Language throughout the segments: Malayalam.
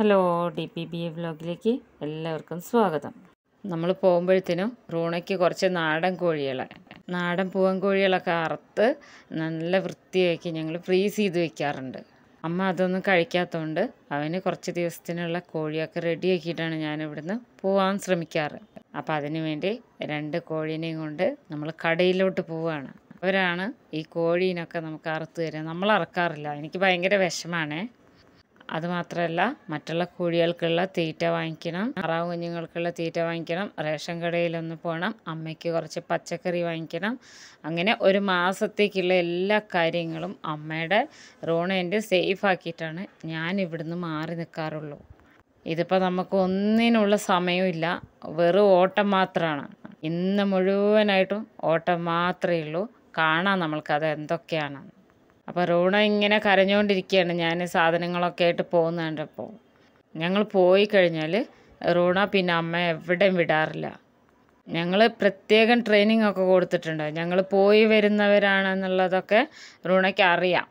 hello D P B A വ്ലോഗിലേക്ക് എല്ലാവർക്കും സ്വാഗതം നമ്മൾ പോകുമ്പോഴത്തേനും റൂണയ്ക്ക് കുറച്ച് നാടൻ കോഴികളെ നാടൻ പൂവൻ കോഴികളൊക്കെ അറുത്ത് നല്ല വൃത്തിയാക്കി ഞങ്ങൾ ഫ്രീസ് ചെയ്ത് വെക്കാറുണ്ട് അമ്മ അതൊന്നും കഴിക്കാത്തതുകൊണ്ട് അവന് കുറച്ച് ദിവസത്തിനുള്ള കോഴിയൊക്കെ റെഡിയാക്കിയിട്ടാണ് ഞാൻ പോവാൻ ശ്രമിക്കാറ് അപ്പോൾ അതിനു വേണ്ടി രണ്ട് കോഴീനെയും കൊണ്ട് നമ്മൾ കടയിലോട്ട് പോവുകയാണ് അവരാണ് ഈ കോഴീനൊക്കെ നമുക്ക് അറുത്ത് തരിക നമ്മൾ അറക്കാറില്ല എനിക്ക് ഭയങ്കര വിഷമാണേ അതുമാത്രമല്ല മറ്റുള്ള കോഴികൾക്കുള്ള തീറ്റ വാങ്ങിക്കണം അറാവ് കുഞ്ഞുങ്ങൾക്കുള്ള തീറ്റ വാങ്ങിക്കണം റേഷൻ കടയിലൊന്ന് പോകണം അമ്മയ്ക്ക് കുറച്ച് പച്ചക്കറി വാങ്ങിക്കണം അങ്ങനെ ഒരു മാസത്തേക്കുള്ള എല്ലാ കാര്യങ്ങളും അമ്മയുടെ റോണേൻ്റെ സേഫ് ആക്കിയിട്ടാണ് ഞാൻ ഇവിടുന്ന് മാറി നിൽക്കാറുള്ളൂ ഇതിപ്പോൾ നമുക്ക് ഒന്നിനുള്ള സമയമില്ല വെറും ഓട്ടം മാത്രമാണ് ഇന്ന് മുഴുവനായിട്ടും ഓട്ടം മാത്രമേ ഉള്ളൂ കാണാം അത് എന്തൊക്കെയാണെന്ന് അപ്പോൾ റോണ ഇങ്ങനെ കരഞ്ഞുകൊണ്ടിരിക്കുകയാണ് ഞാൻ സാധനങ്ങളൊക്കെ ആയിട്ട് പോകുന്ന ഞങ്ങൾ പോയി കഴിഞ്ഞാൽ റോണ പിന്നെ അമ്മ എവിടെയും വിടാറില്ല ഞങ്ങൾ പ്രത്യേകം ട്രെയിനിങ് ഒക്കെ കൊടുത്തിട്ടുണ്ട് ഞങ്ങൾ പോയി വരുന്നവരാണെന്നുള്ളതൊക്കെ റൂണയ്ക്ക് അറിയാം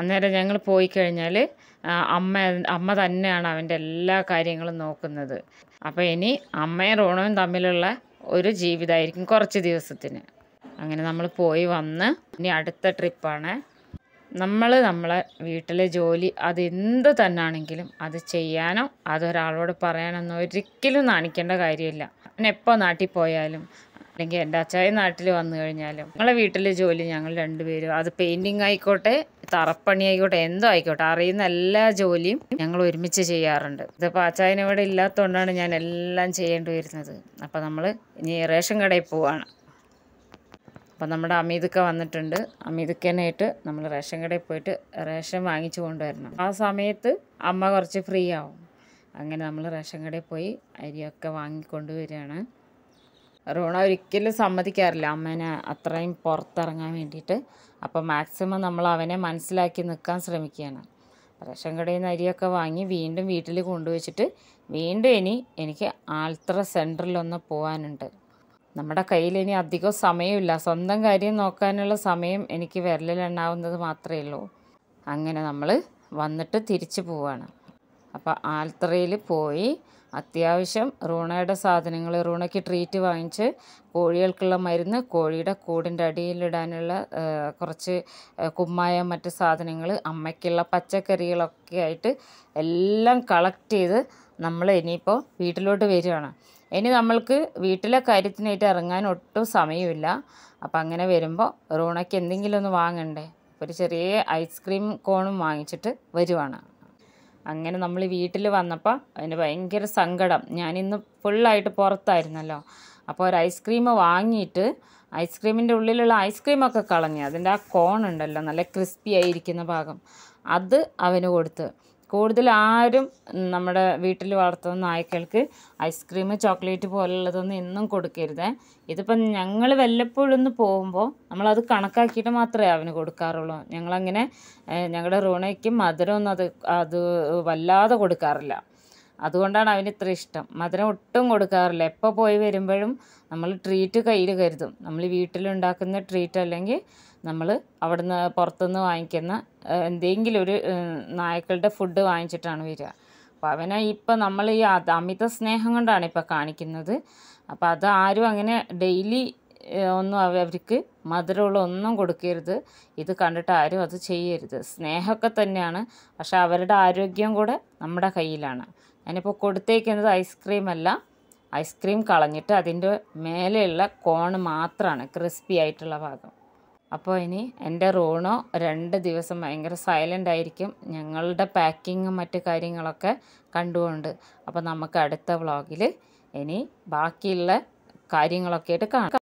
അന്നേരം ഞങ്ങൾ പോയി കഴിഞ്ഞാൽ അമ്മ അമ്മ തന്നെയാണ് അവൻ്റെ എല്ലാ കാര്യങ്ങളും നോക്കുന്നത് അപ്പോൾ ഇനി അമ്മയും റോണവും തമ്മിലുള്ള ഒരു ജീവിതമായിരിക്കും കുറച്ച് ദിവസത്തിന് അങ്ങനെ നമ്മൾ പോയി വന്ന് ഇനി അടുത്ത ട്രിപ്പാണ് നമ്മൾ നമ്മളെ വീട്ടിലെ ജോലി അതെന്ത് തന്നാണെങ്കിലും അത് ചെയ്യാനോ അതൊരാളോട് പറയാനൊന്നും ഒരിക്കലും നാണിക്കേണ്ട കാര്യമില്ല ഞാൻ എപ്പോൾ നാട്ടിൽ പോയാലും അല്ലെങ്കിൽ എൻ്റെ അച്ചായ നാട്ടിൽ വന്നു കഴിഞ്ഞാലും നമ്മളെ വീട്ടിലെ ജോലി ഞങ്ങൾ രണ്ടുപേരും അത് പെയിൻറ്റിങ് ആയിക്കോട്ടെ തറപ്പണി ആയിക്കോട്ടെ എന്തോ ആയിക്കോട്ടെ അറിയുന്ന എല്ലാ ജോലിയും ഞങ്ങൾ ഒരുമിച്ച് ചെയ്യാറുണ്ട് ഇതിപ്പോൾ അച്ചായന ഇവിടെ ഇല്ലാത്തതുകൊണ്ടാണ് ഞാൻ എല്ലാം ചെയ്യേണ്ടി വരുന്നത് അപ്പോൾ നമ്മൾ ഇനി റേഷൻ കടയിൽ പോവാണ് അപ്പോൾ നമ്മുടെ അമീതുക്ക വന്നിട്ടുണ്ട് അമീതുക്കനായിട്ട് നമ്മൾ റേഷൻ കടയിൽ പോയിട്ട് റേഷൻ വാങ്ങിച്ചു കൊണ്ടുവരണം ആ സമയത്ത് അമ്മ കുറച്ച് ഫ്രീ ആവും അങ്ങനെ നമ്മൾ റേഷൻ കടയിൽ പോയി അരിയൊക്കെ വാങ്ങിക്കൊണ്ട് വരികയാണ് റോണ ഒരിക്കലും സമ്മതിക്കാറില്ല അമ്മേനെ അത്രയും പുറത്തിറങ്ങാൻ വേണ്ടിയിട്ട് അപ്പോൾ മാക്സിമം നമ്മൾ അവനെ മനസ്സിലാക്കി നിൽക്കാൻ ശ്രമിക്കുകയാണ് റേഷൻ കടയിൽ നിന്ന് അരിയൊക്കെ വാങ്ങി വീണ്ടും വീട്ടിൽ കൊണ്ടുവച്ചിട്ട് വീണ്ടും ഇനി എനിക്ക് ആൾത്ര സെൻറ്ററിലൊന്ന് പോകാനുണ്ട് നമ്മുടെ കയ്യിൽ ഇനി അധികം സമയമില്ല സ്വന്തം കാര്യം നോക്കാനുള്ള സമയം എനിക്ക് വിരലിലെണ്ണാവുന്നത് മാത്രമേ ഉള്ളൂ അങ്ങനെ നമ്മൾ വന്നിട്ട് തിരിച്ചു പോവാണ് അപ്പോൾ ആൽത്തറയിൽ പോയി അത്യാവശ്യം റൂണയുടെ സാധനങ്ങൾ റൂണയ്ക്ക് ട്രീറ്റ് വാങ്ങിച്ച് കോഴികൾക്കുള്ള മരുന്ന് കോഴിയുടെ കൂടിൻ്റെ അടിയിലിടാനുള്ള കുറച്ച് കുമ്മായ മറ്റ് സാധനങ്ങൾ അമ്മയ്ക്കുള്ള പച്ചക്കറികളൊക്കെ ആയിട്ട് എല്ലാം കളക്ട് ചെയ്ത് നമ്മൾ ഇനിയിപ്പോൾ വീട്ടിലോട്ട് വരികയാണ് ഇനി നമ്മൾക്ക് വീട്ടിലെ കാര്യത്തിനായിട്ട് ഇറങ്ങാൻ ഒട്ടും സമയമില്ല അപ്പം അങ്ങനെ വരുമ്പോൾ റൂണയ്ക്ക് എന്തെങ്കിലും ഒന്ന് വാങ്ങണ്ടേ ഒരു ചെറിയ ഐസ്ക്രീം കോണും വാങ്ങിച്ചിട്ട് വരുവാണ് അങ്ങനെ നമ്മൾ വീട്ടിൽ വന്നപ്പോൾ അതിന് ഭയങ്കര സങ്കടം ഞാനിന്ന് ഫുള്ളായിട്ട് പുറത്തായിരുന്നല്ലോ അപ്പോൾ ഒരു ഐസ്ക്രീം വാങ്ങിയിട്ട് ഐസ്ക്രീമിൻ്റെ ഉള്ളിലുള്ള ഐസ്ക്രീമൊക്കെ കളഞ്ഞ് അതിൻ്റെ ആ കോൺ ഉണ്ടല്ലോ നല്ല ക്രിസ്പി ആയിരിക്കുന്ന ഭാഗം അത് അവന് കൊടുത്ത് കൂടുതൽ ആരും നമ്മുടെ വീട്ടിൽ വളർത്തുന്ന നായ്ക്കൾക്ക് ഐസ്ക്രീം ചോക്ലേറ്റ് പോലുള്ളതൊന്നും എന്നും കൊടുക്കരുത് ഇതിപ്പം ഞങ്ങൾ വല്ലപ്പോഴും ഒന്ന് പോകുമ്പോൾ നമ്മളത് കണക്കാക്കിയിട്ട് മാത്രമേ അവന് കൊടുക്കാറുള്ളൂ ഞങ്ങളങ്ങനെ ഞങ്ങളുടെ റൂണയ്ക്ക് മധുരമൊന്നും അത് അത് വല്ലാതെ കൊടുക്കാറില്ല അതുകൊണ്ടാണ് അവന് ഇത്ര ഇഷ്ടം മധുരം ഒട്ടും കൊടുക്കാറില്ല എപ്പോൾ പോയി വരുമ്പോഴും നമ്മൾ ട്രീറ്റ് കയ്യിൽ കരുതും നമ്മൾ വീട്ടിലുണ്ടാക്കുന്ന ട്രീറ്റ് അല്ലെങ്കിൽ നമ്മൾ അവിടുന്ന് പുറത്തുനിന്ന് വാങ്ങിക്കുന്ന എന്തെങ്കിലും ഒരു നായ്ക്കളുടെ ഫുഡ് വാങ്ങിച്ചിട്ടാണ് വരിക അപ്പോൾ അവനെ ഇപ്പം നമ്മൾ ഈ അമിത സ്നേഹം കൊണ്ടാണ് ഇപ്പം കാണിക്കുന്നത് അപ്പോൾ അത് ആരും അങ്ങനെ ഡെയിലി ഒന്നും അവർക്ക് മധുരമുള്ള ഒന്നും കൊടുക്കരുത് ഇത് കണ്ടിട്ട് ആരും അത് ചെയ്യരുത് സ്നേഹമൊക്കെ തന്നെയാണ് പക്ഷെ അവരുടെ ആരോഗ്യം കൂടെ നമ്മുടെ കയ്യിലാണ് ഞാനിപ്പോൾ കൊടുത്തേക്കുന്നത് ഐസ്ക്രീം അല്ല ഐസ്ക്രീം കളഞ്ഞിട്ട് അതിൻ്റെ മേലെയുള്ള കോൺ മാത്രമാണ് ക്രിസ്പി ആയിട്ടുള്ള ഭാഗം അപ്പോൾ ഇനി എൻ്റെ റൂണോ രണ്ട് ദിവസം ഭയങ്കര സൈലൻ്റ് ആയിരിക്കും ഞങ്ങളുടെ പാക്കിങ്ങും മറ്റു കാര്യങ്ങളൊക്കെ കണ്ടുകൊണ്ട് അപ്പോൾ നമുക്ക് അടുത്ത വ്ളോഗിൽ ഇനി ബാക്കിയുള്ള കാര്യങ്ങളൊക്കെ ആയിട്ട് കാണാം